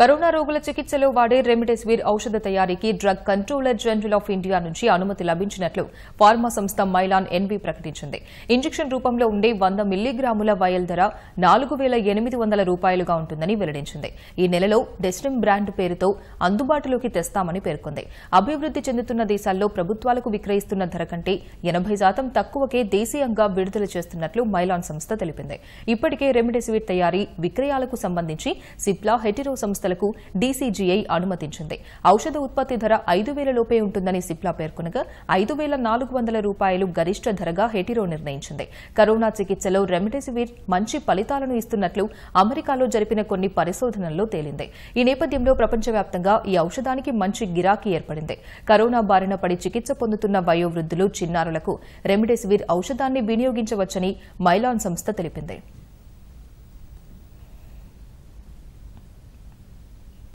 corona రోగుల చికిత్సలో వాడే రెమిడెసివిర్ ఔషధ తయారీకి drug controller general of India నుంచి అనుమతి లభించినట్లు ఫార్మా సంస్థ మైలాన్ ఎన్వి ప్రకటించింది ఇంజెక్షన్ రూపంలో ఉండే వంద మిల్లీగ్రాముల వయల్ ధర నాలుగు వేల ఎనిమిది వందల రూపాయలుగా ఉంటుందని వెల్లడించింది ఈ నెలలో డెస్టిమ్ బ్రాండ్ పేరుతో అందుబాటులోకి తెస్తామని పేర్కొంది అభివృద్ది చెందుతున్న దేశాల్లో ప్రభుత్వాలకు విక్రయిస్తున్న ధర కంటే ఎనభై శాతం తక్కువకే దేశీయంగా విడుదల చేస్తున్నట్లు మైలాన్ సంస్థ తెలిపింది ఇప్పటికే రెమిడెసివిర్ తయారీ విక్రయాలకు సంబంధించి సిప్లా హెటిరో సంస్థ సంస్థలకు డీసీజీఐ అనుమతించింది ఔషధ ఉత్పత్తి ధర ఐదు వేల లోపే ఉంటుందని సిప్లా పేర్కొనగా ఐదు వేల నాలుగు వందల రూపాయలు గరిష్ట ధరగా హెటిరో నిర్ణయించింది కరోనా చికిత్సలో రెమ్డెసివిర్ మంచి ఫలితాలను ఇస్తున్నట్లు అమెరికాలో జరిపిన కొన్ని పరిశోధనల్లో తేలింది ఈ నేపథ్యంలో ప్రపంచవ్యాప్తంగా ఈ ఔషధానికి మంచి గిరాకీ ఏర్పడింది కరోనా బారిన పడి చికిత్స పొందుతున్న వయోవృద్ధులు చిన్నారులకు రెమ్డెసివిర్ ఔషధాన్ని వినియోగించవచ్చని మైలాన్ సంస్థ తెలిపింది